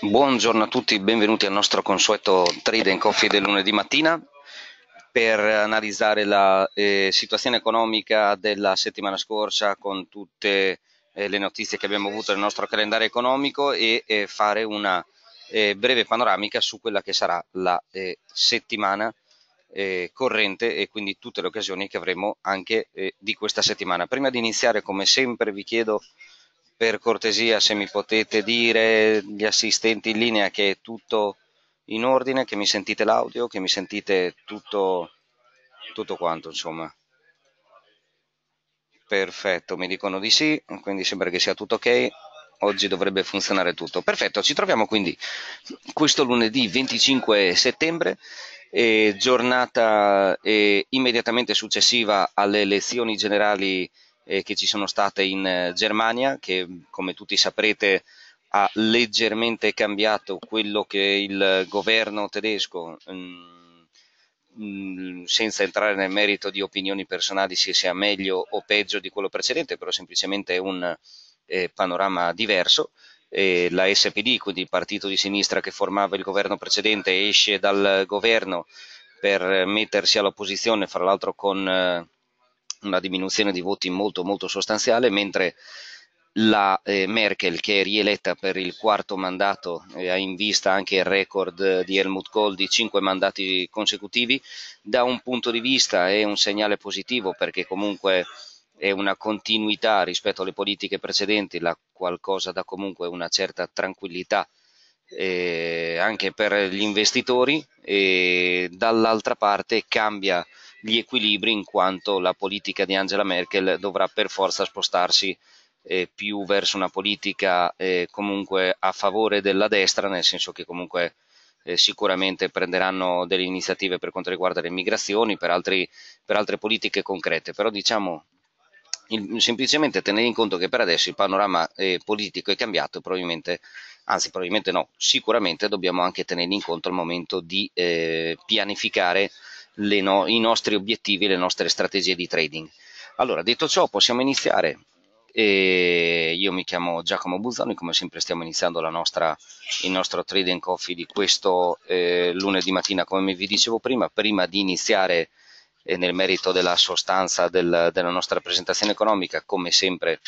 Buongiorno a tutti, benvenuti al nostro consueto Trade and Coffee del lunedì mattina per analizzare la eh, situazione economica della settimana scorsa con tutte eh, le notizie che abbiamo avuto nel nostro calendario economico e eh, fare una eh, breve panoramica su quella che sarà la eh, settimana eh, corrente e quindi tutte le occasioni che avremo anche di questa settimana. Prima di iniziare, come sempre, vi chiedo per cortesia se mi potete dire gli assistenti in linea che è tutto in ordine, che mi sentite l'audio, che mi sentite tutto, tutto quanto insomma. Perfetto, mi dicono di sì, quindi sembra che sia tutto ok. Oggi dovrebbe funzionare tutto. Perfetto, ci troviamo quindi questo lunedì 25 settembre, eh, giornata eh, immediatamente successiva alle elezioni generali eh, che ci sono state in eh, Germania, che come tutti saprete ha leggermente cambiato quello che il governo tedesco, mh, mm, mh, mm, senza entrare nel merito di opinioni personali se sia meglio o peggio di quello precedente, però semplicemente è un eh, panorama diverso. Eh, la SPD, quindi il partito di sinistra che formava il governo precedente, esce dal governo per eh, mettersi all'opposizione, fra l'altro con eh, una diminuzione di voti molto molto sostanziale, mentre la eh, Merkel che è rieletta per il quarto mandato eh, ha in vista anche il record eh, di Helmut Kohl di cinque mandati consecutivi, da un punto di vista è un segnale positivo perché comunque è una continuità rispetto alle politiche precedenti, la qualcosa dà comunque una certa tranquillità eh, anche per gli investitori e dall'altra parte cambia gli equilibri in quanto la politica di Angela Merkel dovrà per forza spostarsi eh, più verso una politica eh, comunque a favore della destra, nel senso che comunque eh, sicuramente prenderanno delle iniziative per quanto riguarda le migrazioni, per, altri, per altre politiche concrete, però diciamo il, semplicemente tenere in conto che per adesso il panorama eh, politico è cambiato e probabilmente, anzi probabilmente no, sicuramente dobbiamo anche tenere in conto il momento di eh, pianificare no i nostri obiettivi e le nostre strategie di trading. Allora, detto ciò, possiamo iniziare. E io mi chiamo Giacomo Buzzoni, come sempre stiamo iniziando nostra, il nostro trading coffee di questo eh, lunedì mattina, come vi dicevo prima, prima di iniziare eh, nel merito della sostanza del, della nostra presentazione economica, come sempre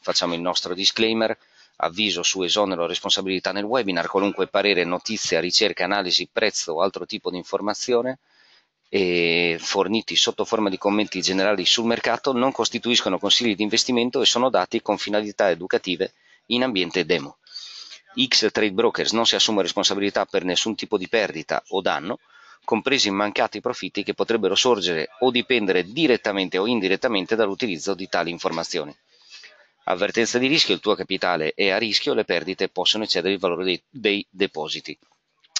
facciamo il nostro disclaimer, avviso su esonero responsabilità nel webinar, qualunque parere, notizia, ricerca, analisi, prezzo o altro tipo di informazione eh, forniti sotto forma di commenti generali sul mercato non costituiscono consigli di investimento e sono dati con finalità educative in ambiente demo. X Trade Brokers non si assume responsabilità per nessun tipo di perdita o danno, compresi mancati profitti che potrebbero sorgere o dipendere direttamente o indirettamente dall'utilizzo di tali informazioni. Avvertenza di rischio, il tuo capitale è a rischio, le perdite possono eccedere il valore dei, dei depositi.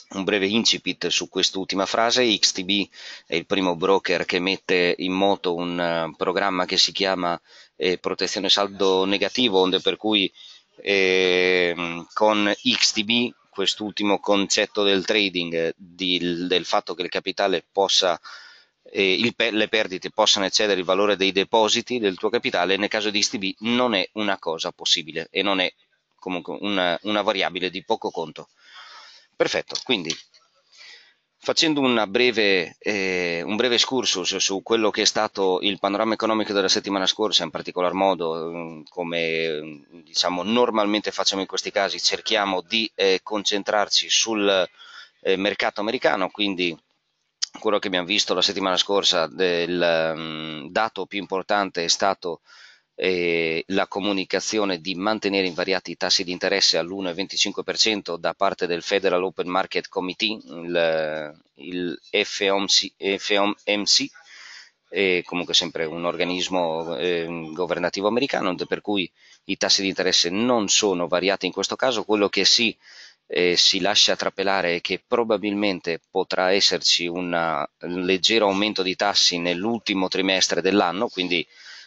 Un breve incipit su quest'ultima frase, XTB è il primo broker che mette in moto un eh, programma che si chiama eh, protezione saldo negativo, onde per cui eh, con XTB quest'ultimo concetto del trading, eh, di, del fatto che il capitale possa eh, il, le perdite possano eccedere il valore dei depositi del tuo capitale, nel caso di XTB non è una cosa possibile e non è comunque una, una variabile di poco conto. Perfetto, quindi facendo breve, eh, un breve excursus su quello che è stato il panorama economico della settimana scorsa, in particolar modo mm, come mm, diciamo, normalmente facciamo in questi casi, cerchiamo di eh, concentrarci sul eh, mercato americano, quindi quello che abbiamo visto la settimana scorsa, del um, dato più importante è stato eh, la comunicazione di mantenere invariati i tassi di interesse all'1,25% da parte del Federal Open Market Committee, il, il FOMC, FOMC comunque sempre un organismo eh, governativo americano, per cui i tassi di interesse non sono variati in questo caso, quello che si, eh, si lascia trapelare è che probabilmente potrà esserci una, un leggero aumento di tassi nell'ultimo trimestre dell'anno, quindi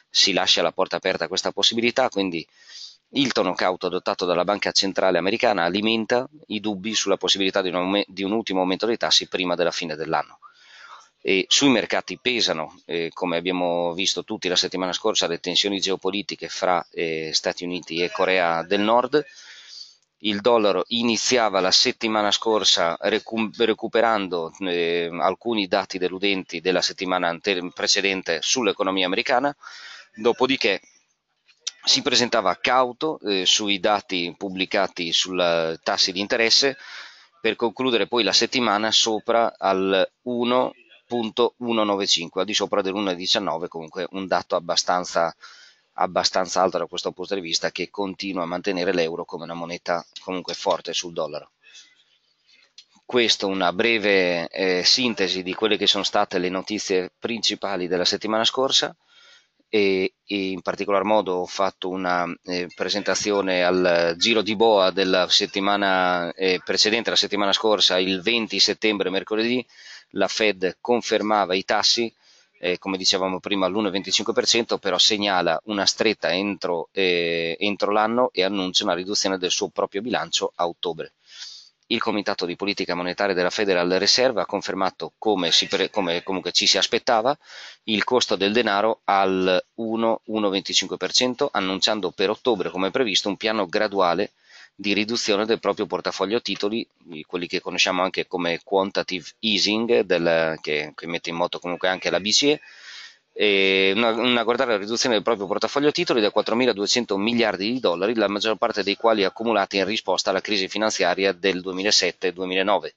si lascia la porta aperta a questa possibilità, quindi il Cauto adottato dalla Banca Centrale Americana alimenta i dubbi sulla possibilità di un, aume- di un ultimo aumento dei tassi prima della fine dell'anno. E sui mercati pesano, eh, come abbiamo visto tutti la settimana scorsa, le tensioni geopolitiche fra eh, Stati Uniti e Corea del Nord. Il dollaro iniziava la settimana scorsa recu- recuperando eh, alcuni dati deludenti della settimana ante- precedente sull'economia americana, Dopodiché si presentava cauto eh, sui dati pubblicati sui eh, tassi di interesse per concludere poi la settimana sopra al 1.195, al di sopra dell'1.19, comunque un dato abbastanza, abbastanza alto da questo punto di vista che continua a mantenere l'euro come una moneta comunque forte sul dollaro questo una breve eh, sintesi di quelle che sono state le notizie principali della settimana scorsa e, in particolar modo ho fatto una eh, presentazione al Giro di Boa della settimana eh, precedente, la settimana scorsa, il 20 settembre, mercoledì, la Fed confermava i tassi, eh, come dicevamo prima, all'1,25%, però segnala una stretta entro, eh, entro l'anno e annuncia una riduzione del suo proprio bilancio a ottobre. Il Comitato di politica monetaria della Federal Reserve ha confermato, come, si pre- come comunque ci si aspettava, il costo del denaro al 1,125%, annunciando per ottobre, come previsto, un piano graduale di riduzione del proprio portafoglio titoli, quelli che conosciamo anche come quantitative easing, del, che, che mette in moto comunque anche la BCE, una, una guardata riduzione del proprio portafoglio titoli da 4.200 miliardi di dollari, la maggior parte dei quali accumulati in risposta alla crisi finanziaria del 2007-2009.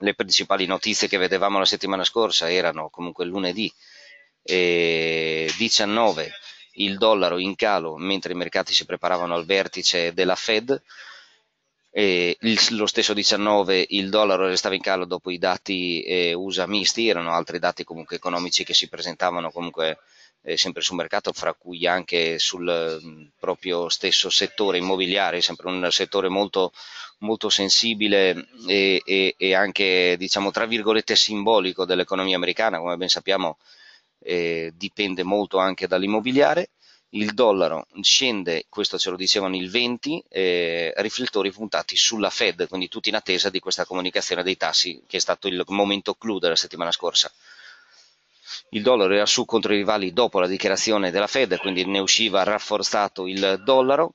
Le principali notizie che vedevamo la settimana scorsa erano comunque lunedì eh, 19 il dollaro in calo mentre i mercati si preparavano al vertice della Fed, eh, il, lo stesso 19 il dollaro restava in calo dopo i dati eh, USA misti, erano altri dati comunque economici che si presentavano comunque eh, sempre sul mercato, fra cui anche sul mh, mm, proprio stesso settore immobiliare, sempre un settore molto, molto sensibile e, e, e anche diciamo tra virgolette simbolico dell'economia americana, come ben sappiamo eh, dipende molto anche dall'immobiliare il dollaro scende, questo ce lo dicevano il 20, eh, riflettori puntati sulla Fed, quindi tutti in attesa di questa comunicazione dei tassi che è stato il momento clou della settimana scorsa. Il dollaro era su contro i rivali dopo la dichiarazione della Fed, quindi ne usciva rafforzato il dollaro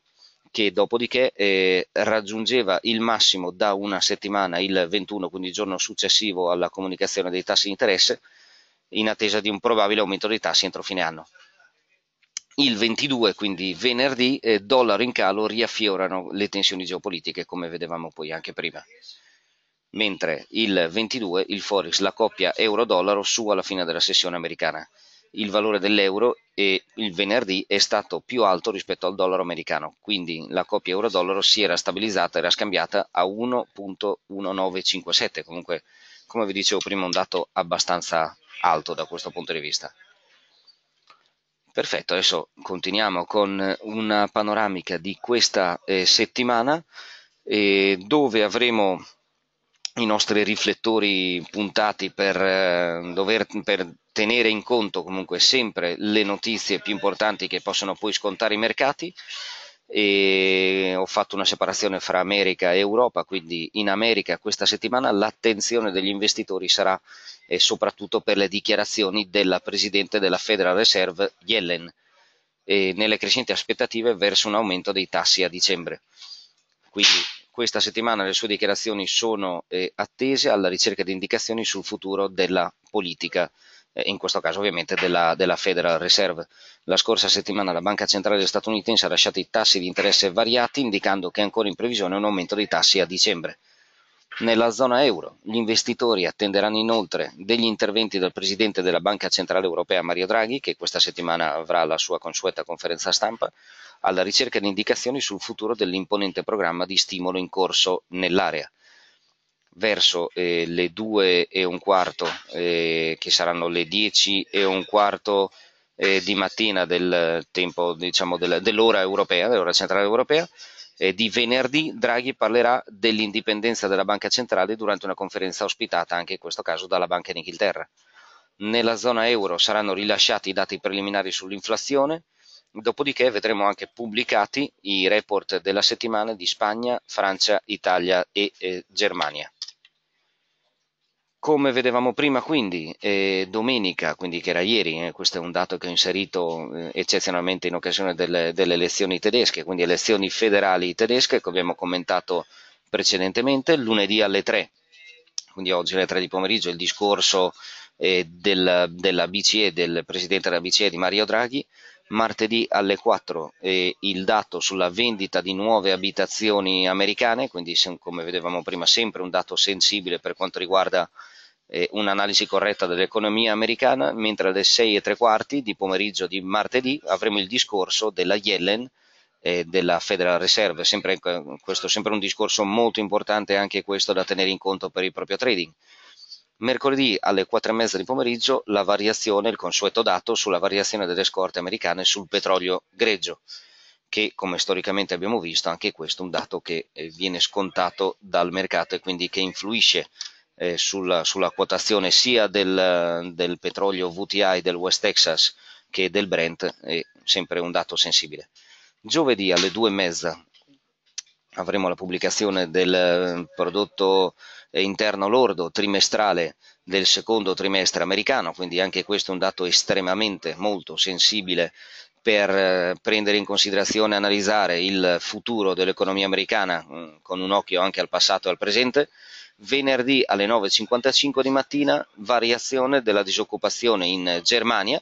che dopodiché eh, raggiungeva il massimo da una settimana, il 21, quindi il giorno successivo alla comunicazione dei tassi di interesse, in attesa di un probabile aumento dei tassi entro fine anno il 22, quindi venerdì, eh, dollaro in calo riaffiorano le tensioni geopolitiche come vedevamo poi anche prima. Mentre il 22 il Forex, la coppia euro-dollaro su alla fine della sessione americana. Il valore dell'euro e il venerdì è stato più alto rispetto al dollaro americano, quindi la coppia euro-dollaro si era stabilizzata, era scambiata a 1.1957, comunque come vi dicevo prima un dato abbastanza alto da questo punto di vista. Perfetto, adesso continuiamo con una panoramica di questa eh, settimana eh, dove avremo i nostri riflettori puntati per, eh, dover, per tenere in conto comunque sempre le notizie più importanti che possono poi scontare i mercati e ho fatto una separazione fra America e Europa, quindi in America questa settimana l'attenzione degli investitori sarà soprattutto per le dichiarazioni della Presidente della Federal Reserve Yellen e nelle crescenti aspettative verso un aumento dei tassi a dicembre. Quindi questa settimana le sue dichiarazioni sono eh, attese alla ricerca di indicazioni sul futuro della politica eh, in questo caso ovviamente della, della, Federal Reserve. La scorsa settimana la Banca Centrale statunitense ha lasciato i tassi di interesse variati indicando che è ancora in previsione un aumento dei tassi a dicembre. Nella zona euro gli investitori attenderanno inoltre degli interventi del Presidente della Banca Centrale Europea Mario Draghi, che questa settimana avrà la sua consueta conferenza stampa, alla ricerca di indicazioni sul futuro dell'imponente programma di stimolo in corso nell'area verso eh, le 2 e un quarto, eh, che saranno le 10 e un quarto eh, di mattina del tempo, diciamo, del, dell'ora europea, dell'ora centrale europea. di venerdì Draghi parlerà dell'indipendenza della banca centrale durante una conferenza ospitata anche in questo caso dalla Banca d'Inghilterra. Nella zona euro saranno rilasciati i dati preliminari sull'inflazione, dopodiché vedremo anche pubblicati i report della settimana di Spagna, Francia, Italia e eh, Germania. Come vedevamo prima quindi, eh, domenica, quindi che era ieri, eh, questo è un dato che ho inserito eh, eccezionalmente in occasione delle, delle, elezioni tedesche, quindi elezioni federali tedesche che abbiamo commentato precedentemente, lunedì alle 3, quindi oggi alle 3 di pomeriggio, il discorso eh, del, della BCE, del Presidente della BCE di Mario Draghi, martedì alle 4 eh, il dato sulla vendita di nuove abitazioni americane, quindi come vedevamo prima sempre un dato sensibile per quanto riguarda eh, un'analisi corretta dell'economia americana, mentre alle 6 e tre quarti di pomeriggio di martedì avremo il discorso della Yellen eh, della Federal Reserve, sempre, questo sempre un discorso molto importante anche questo da tenere in conto per il proprio trading. Mercoledì alle 4 e mezza di pomeriggio la variazione, il consueto dato sulla variazione delle scorte americane sul petrolio greggio, che come storicamente abbiamo visto anche questo è un dato che eh, viene scontato dal mercato e quindi che influisce eh, sulla, sulla, quotazione sia del, del, petrolio VTI del West Texas che del Brent, è sempre un dato sensibile. Giovedì alle 2 e mezza avremo la pubblicazione del eh, prodotto eh, interno lordo trimestrale del secondo trimestre americano, quindi anche questo è un dato estremamente molto sensibile per eh, prendere in considerazione e analizzare il futuro dell'economia americana mm, con un occhio anche al passato e al presente. Venerdì alle 9.55 di mattina variazione della disoccupazione in Germania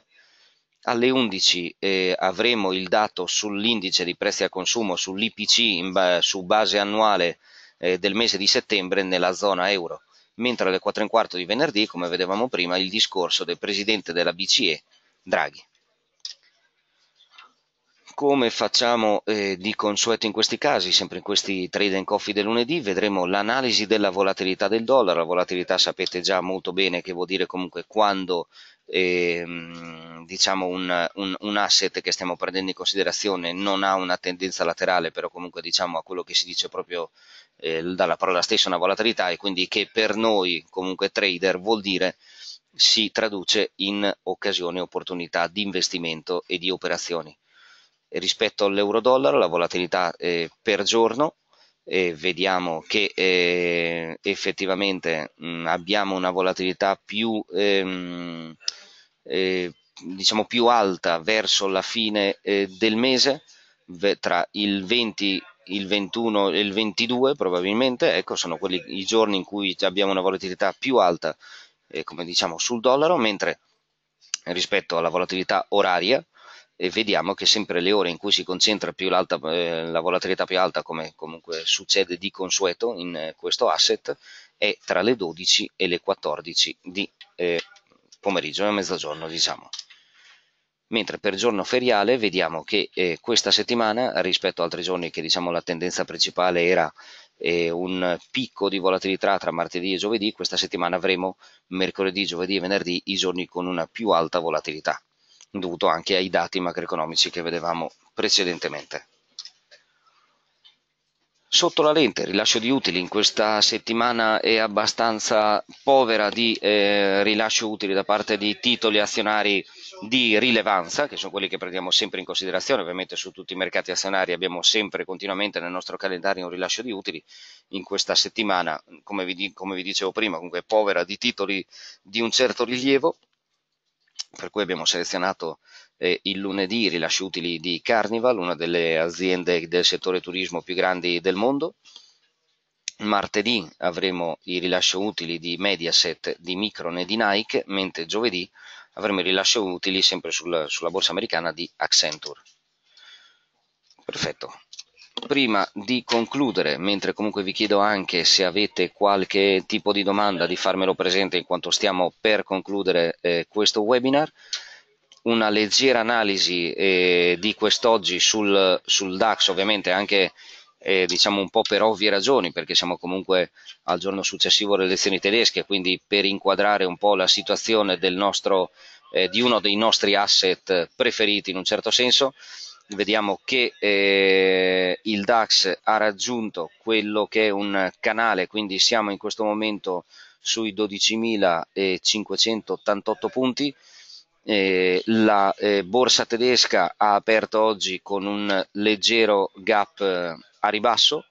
alle 11 eh, avremo il dato sull'indice di prezzi al consumo, sull'IPC ba su base annuale eh, del mese di settembre nella zona euro, mentre alle 4 e un quarto di venerdì, come vedevamo prima, il discorso del Presidente della BCE, Draghi. Come facciamo eh, di consueto in questi casi, sempre in questi trade and coffee del lunedì, vedremo l'analisi della volatilità del dollaro. La volatilità sapete già molto bene che vuol dire comunque quando Ehm, diciamo un, un, un, asset che stiamo prendendo in considerazione non ha una tendenza laterale però comunque diciamo a quello che si dice proprio eh, dalla parola stessa una volatilità e quindi che per noi comunque trader vuol dire si traduce in occasione opportunità di investimento e di operazioni e rispetto all'euro dollaro la volatilità eh, per giorno e vediamo che eh, effettivamente mh, mm, abbiamo una volatilità più, ehm, eh, diciamo più alta verso la fine eh, del mese, tra il 20 il 21 e il 22 probabilmente, ecco, sono quelli i giorni in cui abbiamo una volatilità più alta, eh, come diciamo, sul dollaro, mentre rispetto alla volatilità oraria, e vediamo che sempre le ore in cui si concentra più l'alta, eh, la volatilità più alta, come comunque succede di consueto in eh, questo asset, è tra le 12 e le 14 di eh, pomeriggio e mezzogiorno, diciamo. Mentre per giorno feriale vediamo che eh, questa settimana, rispetto ad altri giorni che diciamo la tendenza principale era eh, un picco di volatilità tra martedì e giovedì, questa settimana avremo mercoledì, giovedì e venerdì i giorni con una più alta volatilità dovuto anche ai dati macroeconomici che vedevamo precedentemente. Sotto la lente, rilascio di utili in questa settimana è abbastanza povera di eh, rilascio utili da parte di titoli azionari di rilevanza, che sono quelli che prendiamo sempre in considerazione, ovviamente su tutti i mercati azionari abbiamo sempre continuamente nel nostro calendario un rilascio di utili, in questa settimana, come vi, come vi dicevo prima, comunque povera di titoli di un certo rilievo, per cui abbiamo selezionato eh, il lunedì i rilasci utili di Carnival, una delle aziende del settore turismo più grandi del mondo. Martedì avremo i rilasci utili di Mediaset, di Micron e di Nike, mentre giovedì avremo i rilasci utili sempre sul, sulla borsa americana di Accenture. Perfetto. Prima di concludere, mentre comunque vi chiedo anche se avete qualche tipo di domanda di farmelo presente in quanto stiamo per concludere eh, questo webinar, una leggera analisi eh, di quest'oggi sul, sul, DAX, ovviamente anche eh, diciamo un po' per ovvie ragioni, perché siamo comunque al giorno successivo alle elezioni tedesche, quindi per inquadrare un po' la situazione nostro, eh, di uno dei nostri asset preferiti in un certo senso, vediamo che eh, il DAX ha raggiunto quello che è un canale, quindi siamo in questo momento sui 12.588 punti. Eh, la eh, borsa tedesca ha aperto oggi con un leggero gap eh, a ribasso,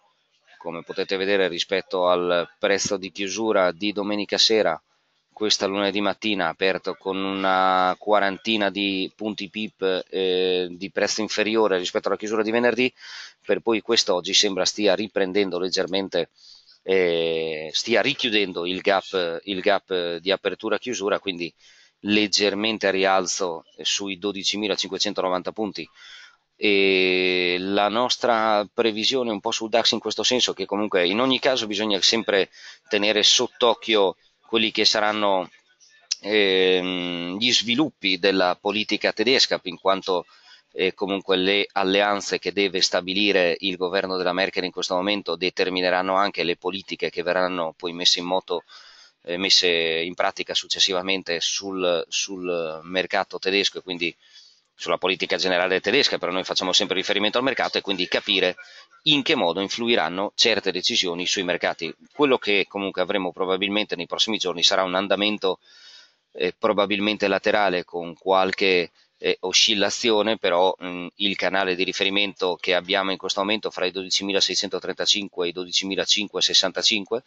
come potete vedere rispetto al prezzo di chiusura di domenica sera questa lunedì mattina ha aperto con una quarantina di punti PIP eh, di prezzo inferiore rispetto alla chiusura di venerdì, per poi quest'oggi sembra stia riprendendo leggermente, eh, stia richiudendo il gap, il gap di apertura-chiusura, quindi leggermente a rialzo sui 12.590 punti. E la nostra previsione un po' sul DAX in questo senso che comunque in ogni caso bisogna sempre tenere sott'occhio quelli che saranno eh, gli sviluppi della politica tedesca, in quanto eh, comunque le alleanze che deve stabilire il governo della Merkel in questo momento determineranno anche le politiche che verranno poi messe in moto eh, messe in pratica successivamente sul, sul mercato tedesco e quindi sulla politica generale tedesca, però noi facciamo sempre riferimento al mercato e quindi capire in che modo influiranno certe decisioni sui mercati. Quello che comunque avremo probabilmente nei prossimi giorni sarà un andamento eh, probabilmente laterale con qualche eh, oscillazione, però mh, mm, il canale di riferimento che abbiamo in questo momento fra i 12.635 e i 12.565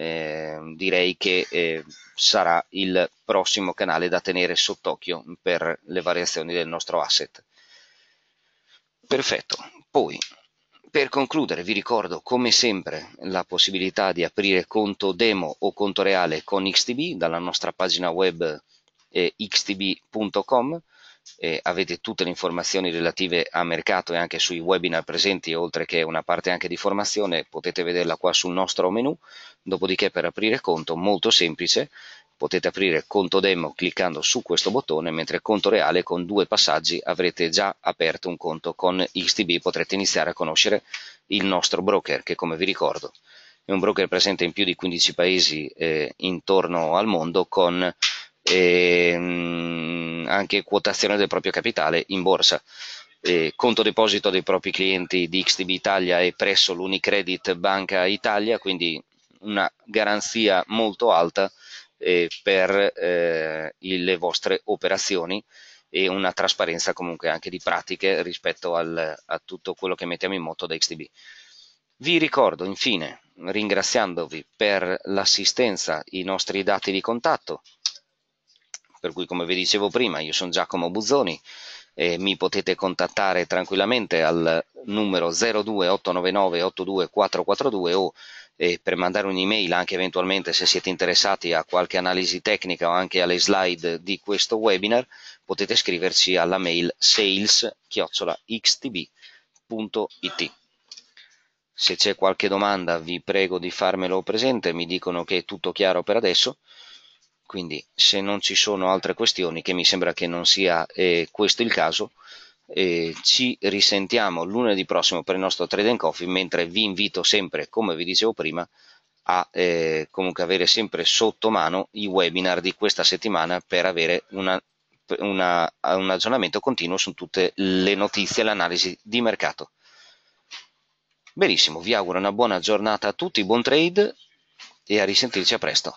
eh, direi che eh, sarà il prossimo canale da tenere sott'occhio per le variazioni del nostro asset. Perfetto, poi per concludere vi ricordo come sempre la possibilità di aprire conto demo o conto reale con XTB dalla nostra pagina web eh, xtb.com avete tutte le informazioni relative a mercato e anche sui webinar presenti oltre che una parte anche di formazione potete vederla qua sul nostro menu Dopodiché per aprire conto, molto semplice, potete aprire conto demo cliccando su questo bottone, mentre conto reale con due passaggi avrete già aperto un conto con XTB, potrete iniziare a conoscere il nostro broker che come vi ricordo è un broker presente in più di 15 paesi eh, intorno al mondo con eh, anche quotazione del proprio capitale in borsa. Eh, conto deposito dei propri clienti di XTB Italia e presso l'Unicredit Banca Italia, quindi una garanzia molto alta eh, per eh, le vostre operazioni e una trasparenza comunque anche di pratiche rispetto al, a tutto quello che mettiamo in moto da XTB. Vi ricordo infine, ringraziandovi per l'assistenza, i nostri dati di contatto, per cui come vi dicevo prima io sono Giacomo Buzzoni, eh, mi potete contattare tranquillamente al numero 02899 82442 o e per mandare un'email anche eventualmente se siete interessati a qualche analisi tecnica o anche alle slide di questo webinar potete scriverci alla mail sales-xtb.it se c'è qualche domanda vi prego di farmelo presente mi dicono che è tutto chiaro per adesso quindi se non ci sono altre questioni che mi sembra che non sia eh, questo il caso eh, ci risentiamo lunedì prossimo per il nostro Trade and Coffee, mentre vi invito sempre, come vi dicevo prima, a eh, comunque avere sempre sotto mano i webinar di questa settimana per avere una, una, un aggiornamento continuo su tutte le notizie e l'analisi di mercato. Benissimo, vi auguro una buona giornata a tutti, buon trade e a risentirci a presto.